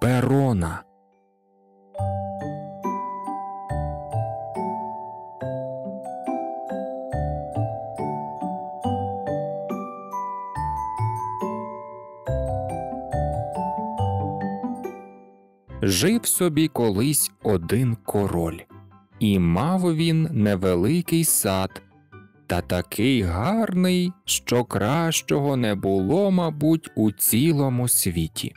Берона. Жив собі колись один король, і мав він невеликий сад, та такий гарний, що кращого не було, мабуть, у цілому світі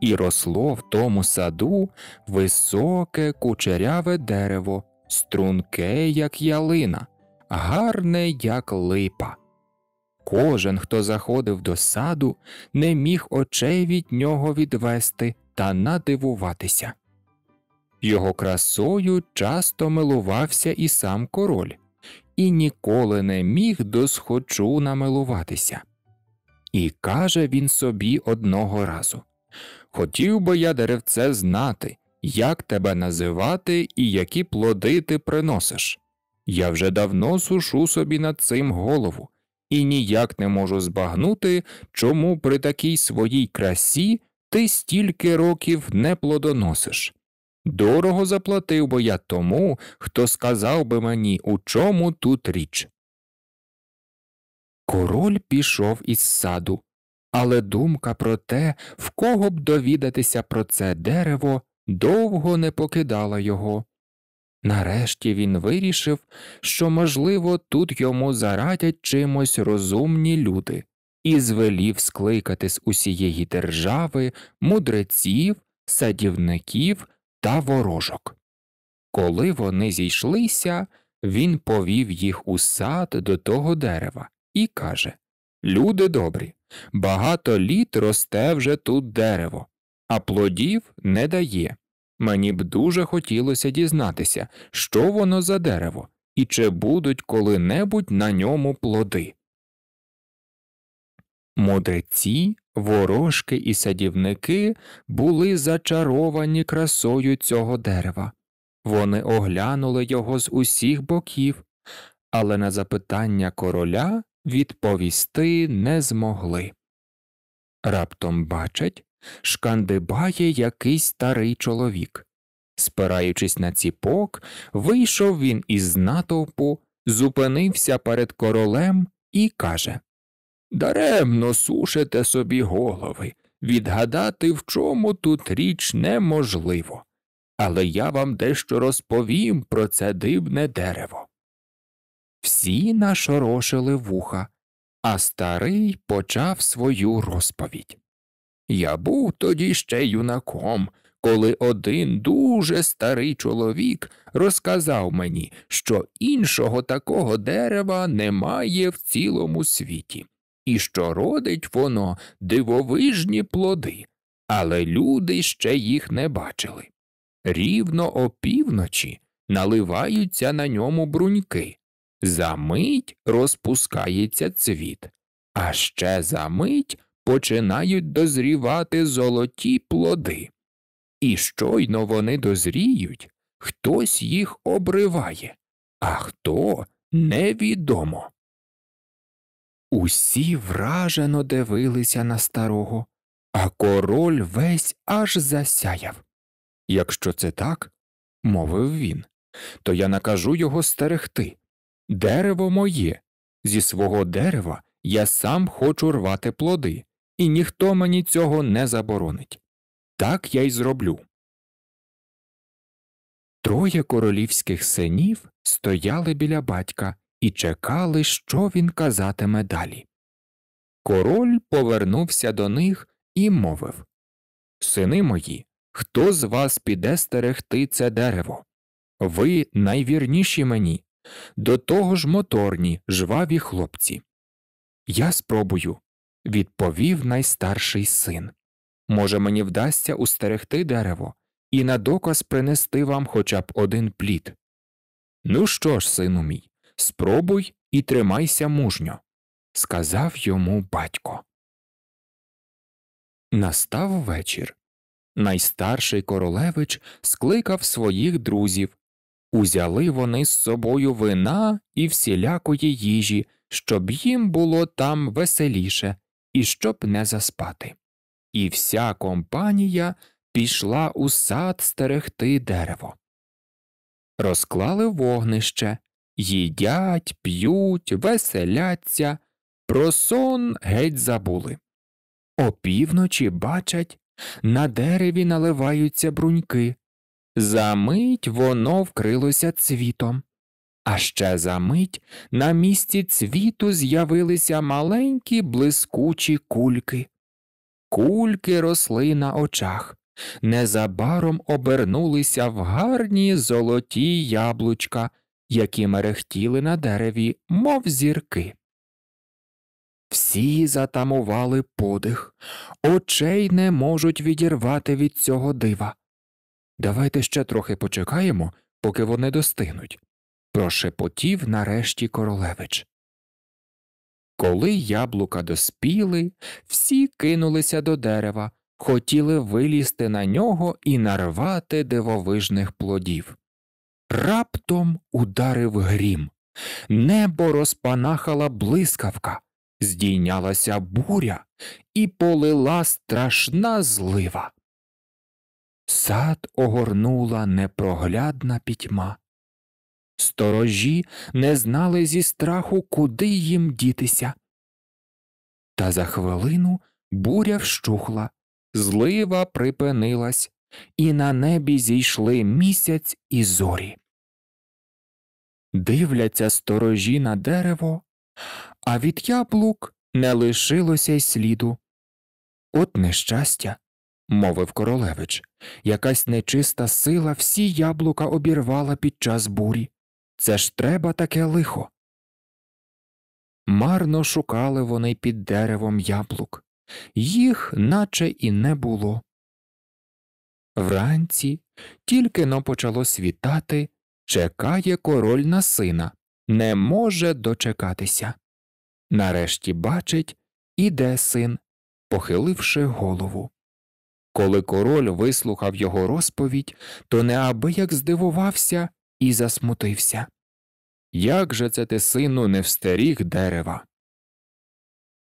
і росло в тому саду високе кучеряве дерево, струнке, як ялина, гарне, як липа. Кожен, хто заходив до саду, не міг очей від нього відвести та надивуватися. Його красою часто милувався і сам король, і ніколи не міг досхочу намилуватися. І каже він собі одного разу Хотів би я деревце знати, як тебе називати і які плоди ти приносиш. Я вже давно сушу собі над цим голову і ніяк не можу збагнути, чому при такій своїй красі ти стільки років не плодоносиш. Дорого заплатив би я тому, хто сказав би мені, у чому тут річ. Король пішов із саду, але думка про те, в кого б довідатися про це дерево, довго не покидала його. Нарешті він вирішив, що, можливо, тут йому зарадять чимось розумні люди, і звелів скликати з усієї держави мудреців, садівників та ворожок. Коли вони зійшлися, він повів їх у сад до того дерева і каже Люди добрі, багато літ росте вже тут дерево, а плодів не дає. Мені б дуже хотілося дізнатися, що воно за дерево і чи будуть коли-небудь на ньому плоди. Мудреці, ворожки і садівники були зачаровані красою цього дерева. Вони оглянули його з усіх боків, але на запитання короля відповісти не змогли. Раптом бачать, шкандибає якийсь старий чоловік. Спираючись на ціпок, вийшов він із натовпу, зупинився перед королем і каже Даремно сушите собі голови, відгадати, в чому тут річ неможливо. Але я вам дещо розповім про це дивне дерево всі нашорошили вуха, а старий почав свою розповідь. Я був тоді ще юнаком, коли один дуже старий чоловік розказав мені, що іншого такого дерева немає в цілому світі, і що родить воно дивовижні плоди, але люди ще їх не бачили. Рівно опівночі наливаються на ньому бруньки, за мить розпускається цвіт, а ще за мить починають дозрівати золоті плоди. І щойно вони дозріють, хтось їх обриває, а хто невідомо. Усі вражено дивилися на старого, а король весь аж засяяв. Якщо це так, мовив він, то я накажу його стерегти. Дерево моє, зі свого дерева я сам хочу рвати плоди, і ніхто мені цього не заборонить. Так я й зроблю. Троє королівських синів стояли біля батька і чекали, що він казатиме далі. Король повернувся до них і мовив Сини мої, хто з вас піде стерегти це дерево? Ви найвірніші мені. До того ж моторні, жваві хлопці. Я спробую, відповів найстарший син. Може, мені вдасться устерегти дерево і на доказ принести вам хоча б один плід. Ну що ж, сину мій, спробуй і тримайся мужньо, сказав йому батько. Настав вечір. Найстарший королевич скликав своїх друзів Узяли вони з собою вина і всілякої їжі, щоб їм було там веселіше і щоб не заспати. І вся компанія пішла у сад стерегти дерево. Розклали вогнище, їдять, п'ють, веселяться, про сон геть забули. Опівночі бачать, на дереві наливаються бруньки. За мить воно вкрилося цвітом. А ще за мить на місці цвіту з'явилися маленькі блискучі кульки. Кульки росли на очах, незабаром обернулися в гарні золоті яблучка, які мерехтіли на дереві, мов зірки. Всі затамували подих, очей не можуть відірвати від цього дива. Давайте ще трохи почекаємо, поки вони достигнуть. Прошепотів нарешті королевич. Коли яблука доспіли, всі кинулися до дерева, хотіли вилізти на нього і нарвати дивовижних плодів. Раптом ударив грім, небо розпанахала блискавка, здійнялася буря і полила страшна злива сад огорнула непроглядна пітьма. Сторожі не знали зі страху, куди їм дітися. Та за хвилину буря вщухла, злива припинилась, і на небі зійшли місяць і зорі. Дивляться сторожі на дерево, а від яблук не лишилося й сліду. От нещастя мовив королевич, якась нечиста сила всі яблука обірвала під час бурі. Це ж треба таке лихо. Марно шукали вони під деревом яблук, їх наче і не було. Вранці тільки но почало світати, чекає король на сина, не може дочекатися. Нарешті бачить, іде син, похиливши голову. Коли король вислухав його розповідь, то неабияк здивувався і засмутився. Як же це ти, сину, не встеріг дерева?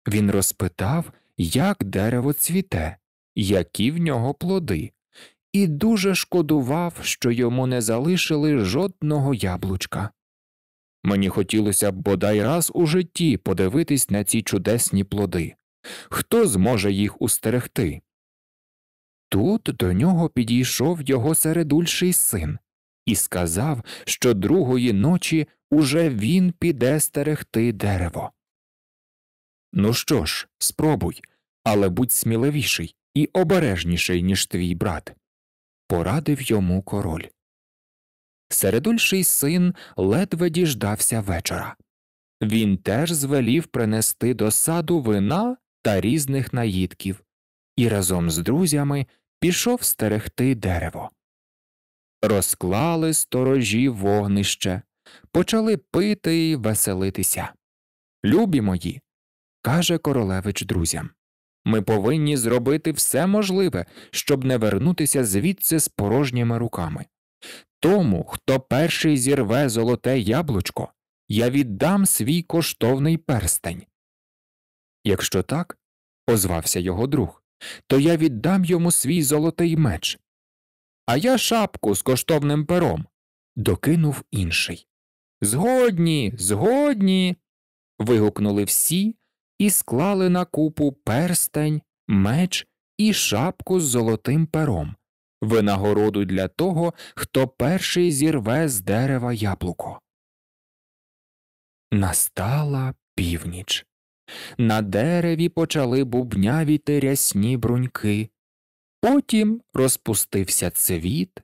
Він розпитав, як дерево цвіте, які в нього плоди, і дуже шкодував, що йому не залишили жодного яблучка. Мені хотілося б бодай раз у житті подивитись на ці чудесні плоди. Хто зможе їх устерегти? Тут до нього підійшов його середульший син і сказав, що другої ночі уже він піде стерегти дерево. Ну що ж, спробуй, але будь сміливіший і обережніший, ніж твій брат, порадив йому король. Середульший син ледве діждався вечора. Він теж звелів принести до саду вина та різних наїдків, і разом з друзями пішов стерегти дерево. Розклали сторожі вогнище, почали пити і веселитися. Любі мої, каже королевич друзям, ми повинні зробити все можливе, щоб не вернутися звідси з порожніми руками. Тому, хто перший зірве золоте яблучко, я віддам свій коштовний перстень. Якщо так, озвався його друг то я віддам йому свій золотий меч. А я шапку з коштовним пером. докинув інший. Згодні, згодні. вигукнули всі і склали на купу перстень, меч і шапку з золотим пером, винагороду для того, хто перший зірве з дерева яблуко. Настала північ. На дереві почали бубнявіти рясні бруньки. Потім розпустився цвіт,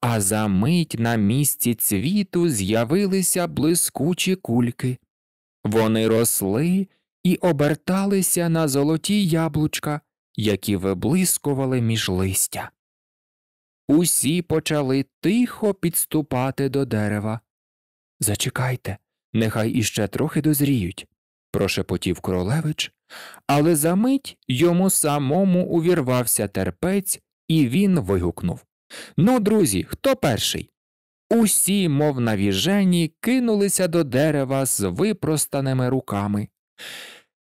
а за мить на місці цвіту з'явилися блискучі кульки. Вони росли і оберталися на золоті яблучка, які виблискували між листя. Усі почали тихо підступати до дерева. Зачекайте, нехай іще трохи дозріють прошепотів королевич, але за мить йому самому увірвався терпець, і він вигукнув Ну, друзі, хто перший? Усі, мов навіжені, кинулися до дерева з випростаними руками.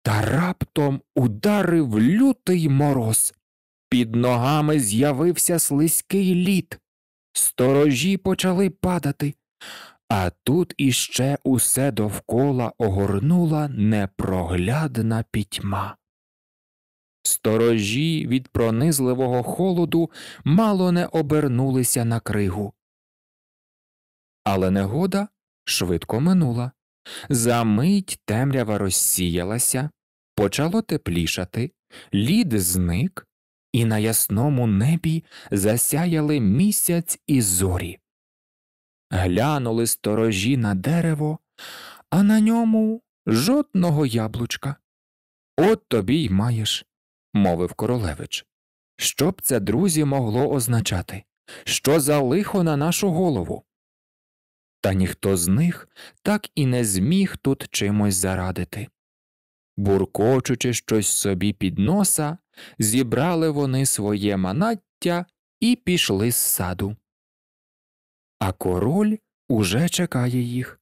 Та раптом ударив лютий мороз. Під ногами з'явився слизький лід. Сторожі почали падати, а тут іще усе довкола огорнула непроглядна пітьма. Сторожі від пронизливого холоду мало не обернулися на кригу. Але негода швидко минула. За мить темрява розсіялася, почало теплішати, лід зник, і на ясному небі засяяли місяць і зорі. Глянули сторожі на дерево, а на ньому жодного яблучка. От тобі й маєш, мовив королевич. Що б це, друзі, могло означати? Що за лихо на нашу голову? Та ніхто з них так і не зміг тут чимось зарадити. Буркочучи щось собі під носа, зібрали вони своє манаття і пішли з саду а король уже чекає їх.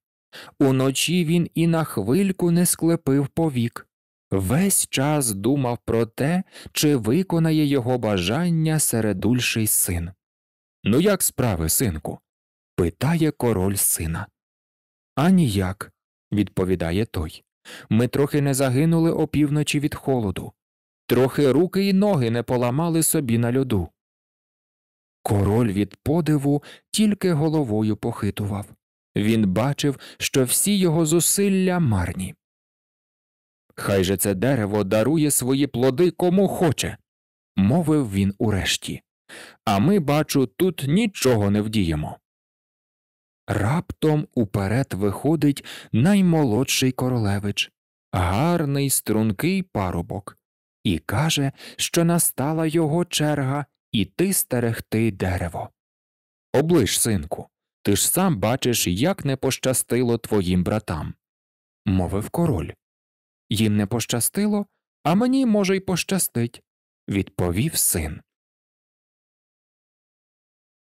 Уночі він і на хвильку не склепив повік. Весь час думав про те, чи виконає його бажання середульший син. Ну, як справи, синку? питає король сина. «А ніяк», – відповідає той. Ми трохи не загинули опівночі від холоду, трохи руки й ноги не поламали собі на льоду. Король від подиву тільки головою похитував. Він бачив, що всі його зусилля марні. Хай же це дерево дарує свої плоди кому хоче, мовив він урешті. А ми, бачу, тут нічого не вдіємо. Раптом уперед виходить наймолодший королевич, гарний стрункий парубок, і каже, що настала його черга і ти стерегти дерево. Оближ, синку, ти ж сам бачиш, як не пощастило твоїм братам, мовив король. Їм не пощастило, а мені, може, й пощастить, відповів син.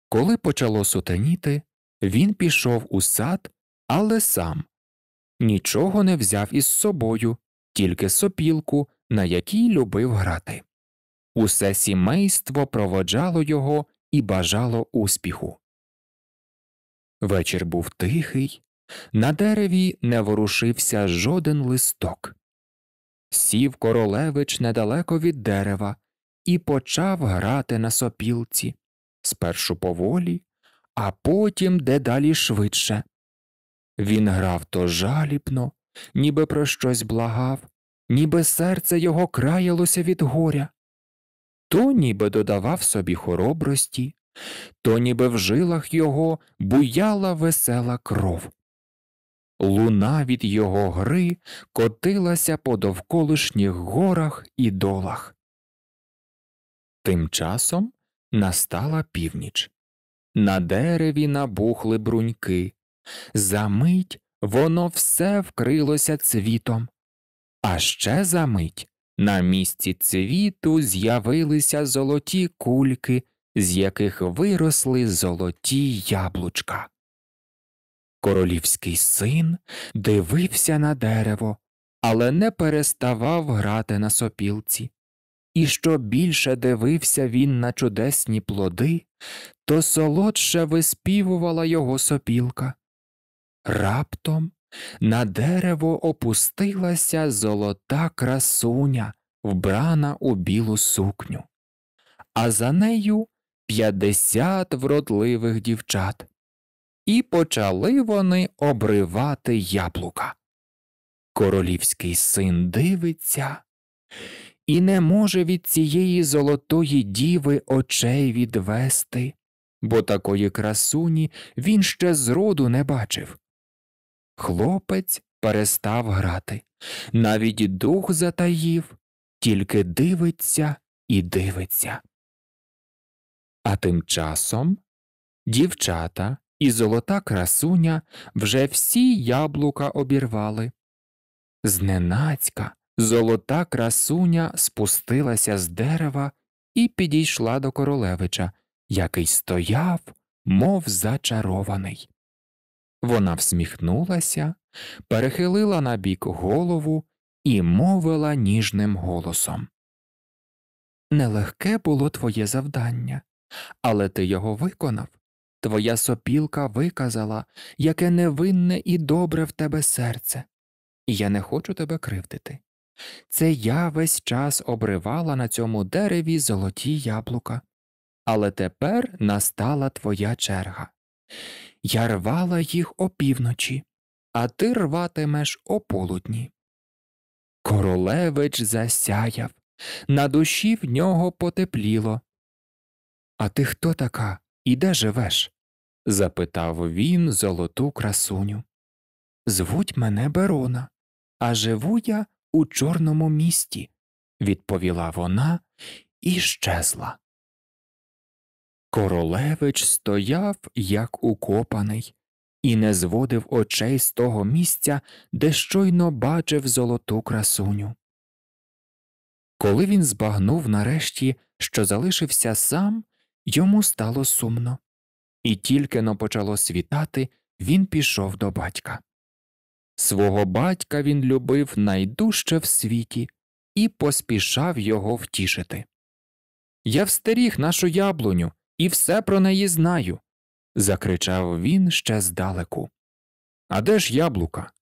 Коли почало сутеніти, він пішов у сад, але сам нічого не взяв із собою, тільки сопілку, на якій любив грати. Усе сімейство проводжало його і бажало успіху. Вечір був тихий, на дереві не ворушився жоден листок. Сів королевич недалеко від дерева і почав грати на сопілці спершу поволі, а потім дедалі швидше. Він грав то жалібно, ніби про щось благав, ніби серце його краялося від горя то ніби додавав собі хоробрості, то ніби в жилах його буяла весела кров. Луна від його гри котилася по довколишніх горах і долах. Тим часом настала північ. На дереві набухли бруньки. за мить воно все вкрилося цвітом. А ще за мить. На місці цвіту з'явилися золоті кульки, з яких виросли золоті яблучка. Королівський син дивився на дерево, але не переставав грати на сопілці. І що більше дивився він на чудесні плоди, то солодше виспівувала його сопілка. Раптом на дерево опустилася золота красуня, вбрана у білу сукню, а за нею п'ятдесят вродливих дівчат. І почали вони обривати яблука. Королівський син дивиться і не може від цієї золотої діви очей відвести, бо такої красуні він ще зроду не бачив. Хлопець перестав грати. Навіть дух затаїв, тільки дивиться і дивиться. А тим часом дівчата і золота красуня вже всі яблука обірвали. Зненацька золота красуня спустилася з дерева і підійшла до королевича, який стояв, мов зачарований. Вона всміхнулася, перехилила набік голову і мовила ніжним голосом. Нелегке було твоє завдання, але ти його виконав. Твоя сопілка виказала, яке невинне і добре в тебе серце, і я не хочу тебе кривдити. Це я весь час обривала на цьому дереві золоті яблука, але тепер настала твоя черга. Я рвала їх опівночі, а ти рватимеш ополудні. Королевич засяяв, на душі в нього потепліло. А ти хто така і де живеш? запитав він золоту красуню. Звуть мене Берона, а живу я у чорному місті, відповіла вона і щезла. Королевич стояв як укопаний і не зводив очей з того місця, де щойно бачив золоту красуню. Коли він збагнув нарешті, що залишився сам, йому стало сумно, і тільки но почало світати, він пішов до батька. Свого батька він любив найдужче в світі і поспішав його втішити. Я встеріг нашу яблуню і все про неї знаю. закричав він ще здалеку. А де ж яблука?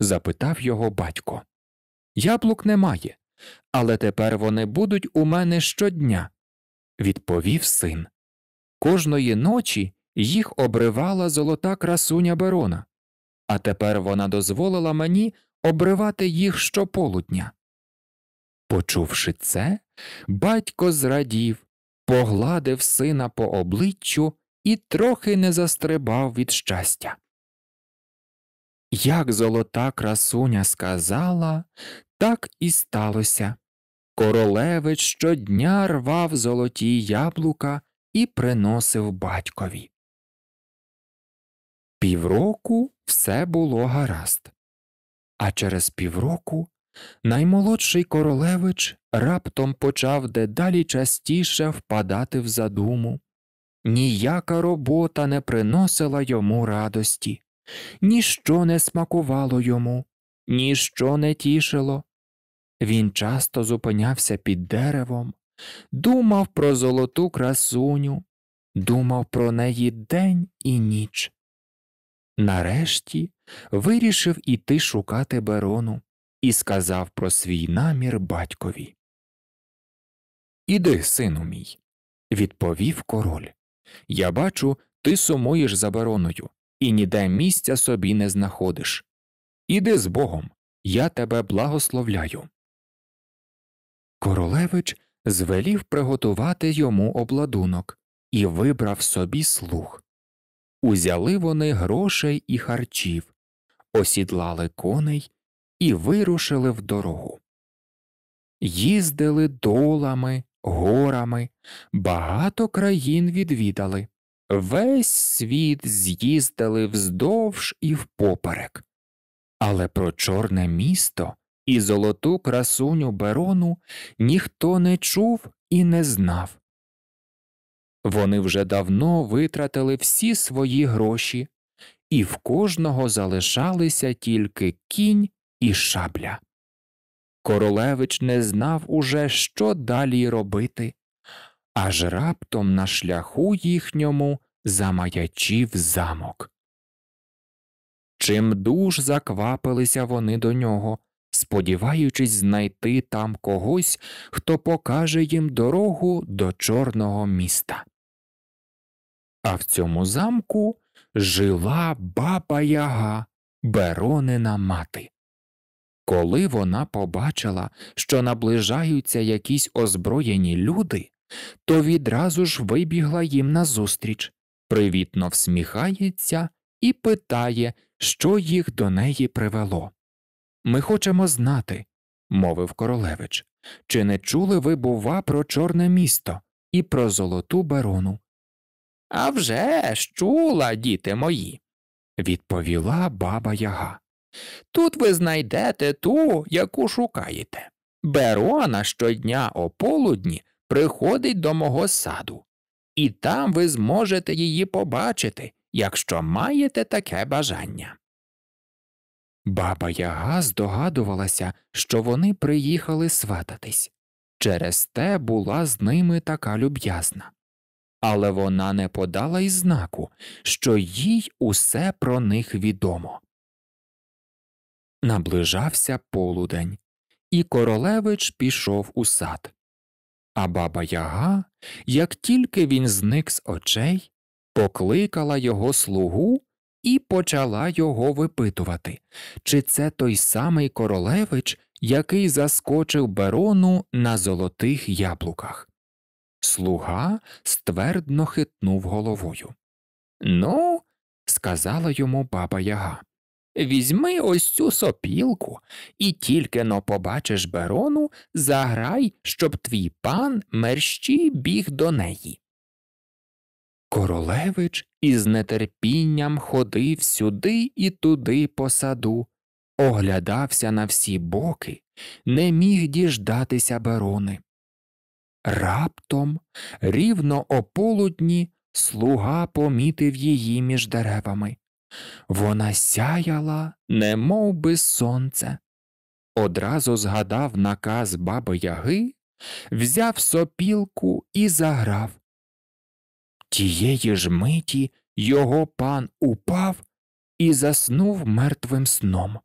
запитав його батько. Яблук немає, але тепер вони будуть у мене щодня, відповів син. Кожної ночі їх обривала золота красуня Берона, а тепер вона дозволила мені обривати їх щополудня. Почувши це, батько зрадів погладив сина по обличчю і трохи не застрибав від щастя. Як золота красуня сказала, так і сталося. Королевич щодня рвав золоті яблука і приносив батькові. Півроку все було гаразд, а через півроку Наймолодший королевич раптом почав дедалі частіше впадати в задуму. Ніяка робота не приносила йому радості, ніщо не смакувало йому, ніщо не тішило. Він часто зупинявся під деревом, думав про золоту красуню, думав про неї день і ніч. Нарешті вирішив іти шукати Берону і сказав про свій намір батькові. Іди, сину мій, відповів король. Я бачу, ти сумуєш за бароною і ніде місця собі не знаходиш. Іди з богом, я тебе благословляю. Королевич звелів приготувати йому обладунок і вибрав собі слух. Узяли вони грошей і харчів, осідлали коней і вирушили в дорогу. Їздили долами, горами, багато країн відвідали, весь світ з'їздили вздовж і впоперек. Але про чорне місто і золоту красуню Берону ніхто не чув і не знав. Вони вже давно витратили всі свої гроші, і в кожного залишалися тільки кінь і шабля. Королевич не знав уже, що далі робити, аж раптом на шляху їхньому замаячів замок. Чим дуж заквапилися вони до нього, сподіваючись знайти там когось, хто покаже їм дорогу до чорного міста. А в цьому замку жила баба яга, Беронина мати. Коли вона побачила, що наближаються якісь озброєні люди, то відразу ж вибігла їм назустріч, привітно всміхається і питає, що їх до неї привело. Ми хочемо знати, мовив королевич, чи не чули ви, бува, про чорне місто і про золоту барону? «А вже ж чула, діти мої, відповіла баба Яга. Тут ви знайдете ту, яку шукаєте. Берона щодня о полудні приходить до мого саду, і там ви зможете її побачити, якщо маєте таке бажання. Баба Яга здогадувалася, що вони приїхали свататись. Через те була з ними така люб'язна. Але вона не подала й знаку, що їй усе про них відомо. Наближався полудень, і королевич пішов у сад. А баба Яга, як тільки він зник з очей, покликала його слугу і почала його випитувати, чи це той самий королевич, який заскочив Берону на золотих яблуках. Слуга ствердно хитнув головою. Ну, сказала йому баба Яга. Візьми ось цю сопілку і тільки но побачиш Берону, заграй, щоб твій пан мерщій біг до неї. Королевич із нетерпінням ходив сюди і туди по саду, оглядався на всі боки, не міг діждатися Берони. Раптом, рівно о полудні, слуга помітив її між деревами. Вона сяяла, немов би сонце. Одразу згадав наказ баби Яги, взяв сопілку і заграв. Тієї ж миті його пан упав і заснув мертвим сном.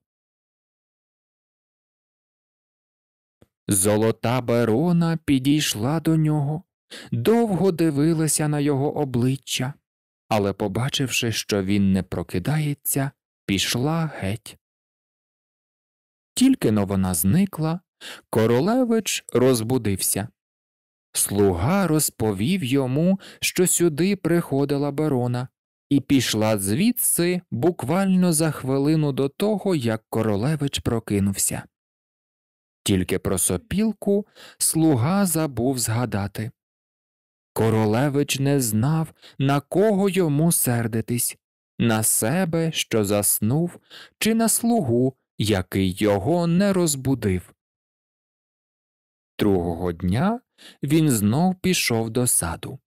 Золота Берона підійшла до нього, довго дивилася на його обличчя але, побачивши, що він не прокидається, пішла геть. Тільки но вона зникла, королевич розбудився. Слуга розповів йому, що сюди приходила барона, і пішла звідси буквально за хвилину до того, як королевич прокинувся. Тільки про сопілку слуга забув згадати. Королевич не знав, на кого йому сердитись на себе, що заснув, чи на слугу, який його не розбудив. Другого дня він знов пішов до саду,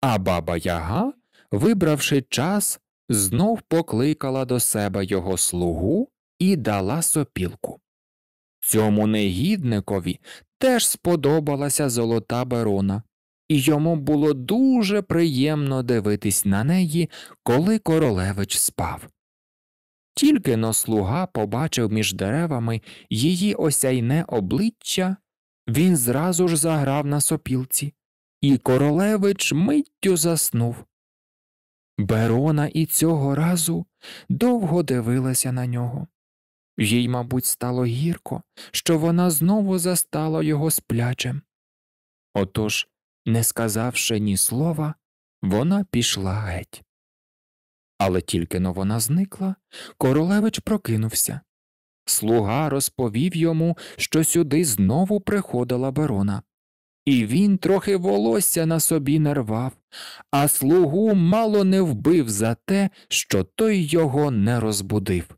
а баба Яга, вибравши час, знов покликала до себе його слугу і дала сопілку. Цьому негідникові теж сподобалася золота барона і йому було дуже приємно дивитись на неї, коли королевич спав. Тільки но слуга побачив між деревами її осяйне обличчя, він зразу ж заграв на сопілці, і королевич миттю заснув. Берона і цього разу довго дивилася на нього. Їй, мабуть, стало гірко, що вона знову застала його сплячем. Отож не сказавши ні слова, вона пішла геть. Але тільки но вона зникла, королевич прокинувся. Слуга розповів йому, що сюди знову приходила барона, І він трохи волосся на собі нарвав, а слугу мало не вбив за те, що той його не розбудив.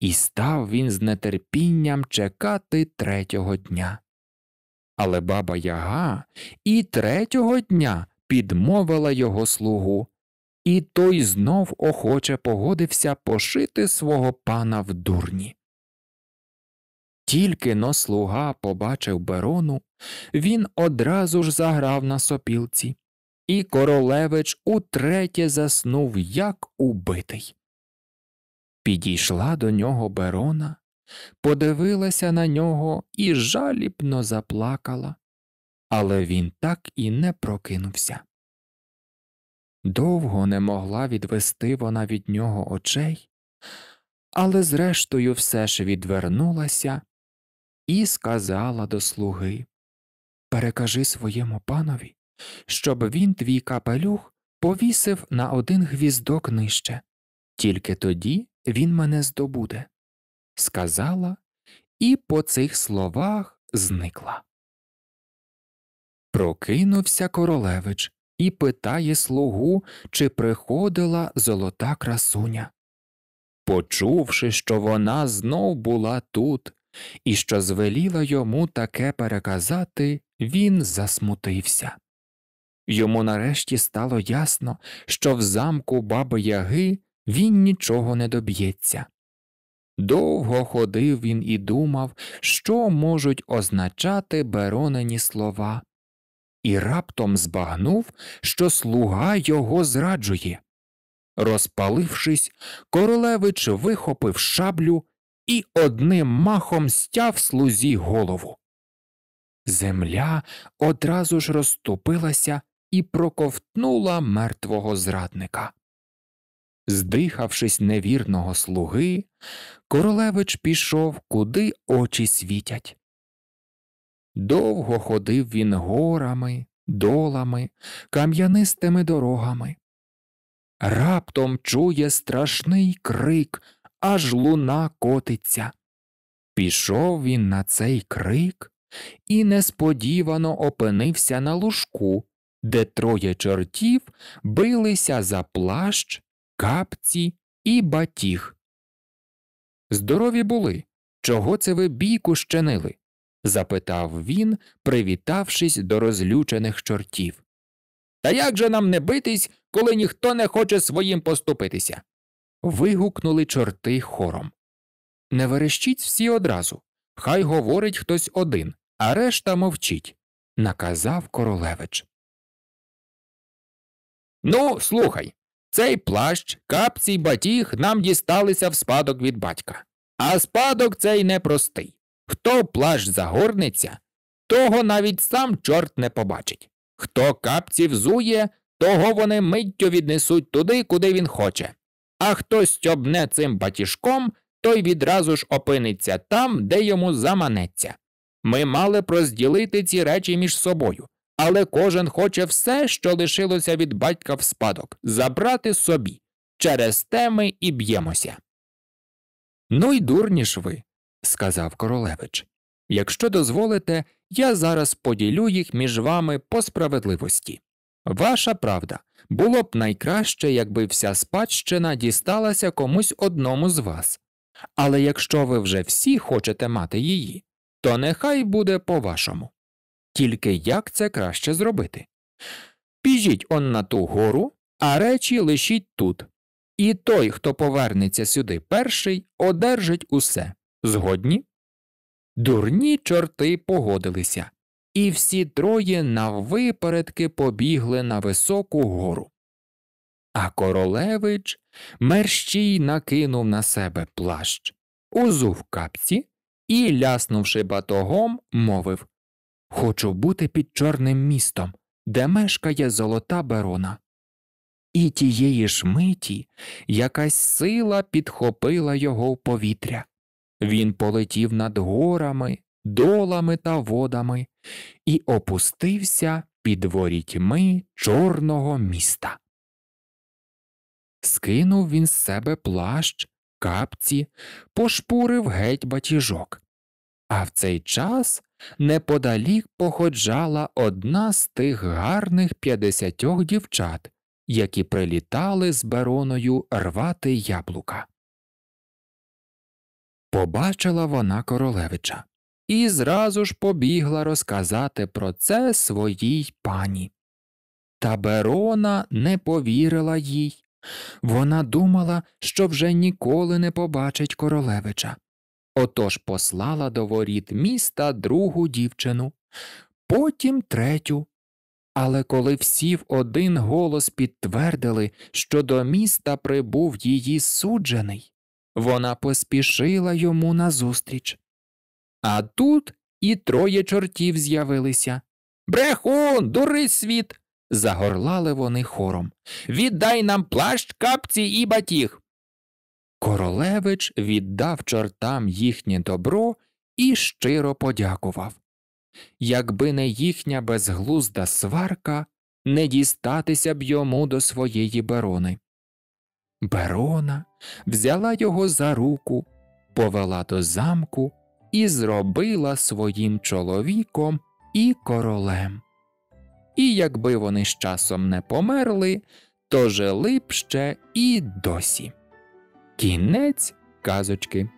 І став він з нетерпінням чекати третього дня. Але баба Яга і третього дня підмовила його слугу, і той знов охоче погодився пошити свого пана в дурні. Тільки но слуга побачив Берону, він одразу ж заграв на сопілці, і королевич утретє заснув, як убитий. Підійшла до нього Берона подивилася на нього і жалібно заплакала, але він так і не прокинувся. Довго не могла відвести вона від нього очей, але зрештою все ж відвернулася і сказала до слуги Перекажи своєму панові, щоб він твій капелюх повісив на один гвіздок нижче, тільки тоді він мене здобуде сказала і по цих словах зникла. Прокинувся королевич і питає слугу, чи приходила золота красуня. Почувши, що вона знов була тут, і що звеліла йому таке переказати, він засмутився. Йому нарешті стало ясно, що в замку баби Яги він нічого не доб'ється, Довго ходив він і думав, що можуть означати беронені слова, і раптом збагнув, що слуга його зраджує. Розпалившись, королевич вихопив шаблю і одним махом стяв слузі голову. Земля одразу ж розступилася і проковтнула мертвого зрадника. Здихавшись невірного слуги, королевич пішов, куди очі світять. Довго ходив він горами, долами, кам'янистими дорогами. Раптом чує страшний крик, аж луна котиться. Пішов він на цей крик і несподівано опинився на лужку, де троє чортів билися за плащ капці і батіг. Здорові були. Чого це ви бійку щенили? запитав він, привітавшись до розлючених чортів. Та як же нам не битись, коли ніхто не хоче своїм поступитися? вигукнули чорти хором. Не верещіть всі одразу. Хай говорить хтось один, а решта мовчить, наказав королевич. Ну, слухай, цей плащ, капці й батіг нам дісталися в спадок від батька. А спадок цей непростий. Хто плащ загорнеться, того навіть сам чорт не побачить. Хто капці взує, того вони миттю віднесуть туди, куди він хоче. А хто стьобне цим батіжком, той відразу ж опиниться там, де йому заманеться. Ми мали розділити ці речі між собою, але кожен хоче все, що лишилося від батька в спадок, забрати собі. Через те ми і б'ємося. Ну й дурні ж ви, сказав королевич. Якщо дозволите, я зараз поділю їх між вами по справедливості. Ваша правда, було б найкраще, якби вся спадщина дісталася комусь одному з вас. Але якщо ви вже всі хочете мати її, то нехай буде по вашому. Тільки як це краще зробити? Біжіть он на ту гору, а речі лишіть тут. І той, хто повернеться сюди перший, одержить усе. Згодні? Дурні чорти погодилися, і всі троє наввипередки побігли на високу гору. А королевич мерщій накинув на себе плащ, узув капці і, ляснувши батогом, мовив Хочу бути під чорним містом, де мешкає золота барона. І тієї ж миті якась сила підхопила його в повітря. Він полетів над горами, долами та водами і опустився під ворітьми чорного міста. Скинув він з себе плащ, капці, пошпурив геть батіжок. А в цей час неподалік походжала одна з тих гарних п'ятдесятьох дівчат, які прилітали з бароною рвати яблука. Побачила вона королевича і зразу ж побігла розказати про це своїй пані. Та Берона не повірила їй. Вона думала, що вже ніколи не побачить королевича, Отож послала до воріт міста другу дівчину, потім третю. Але коли всі в один голос підтвердили, що до міста прибув її суджений, вона поспішила йому назустріч. А тут і троє чортів з'явилися. Брехун, дури світ! загорлали вони хором. Віддай нам плащ, капці і батіг. Королевич віддав чортам їхнє добро і щиро подякував. Якби не їхня безглузда сварка, не дістатися б йому до своєї барони. Берона взяла його за руку, повела до замку і зробила своїм чоловіком і королем. І якби вони з часом не померли, то жили б ще і досі. Кінець казочки.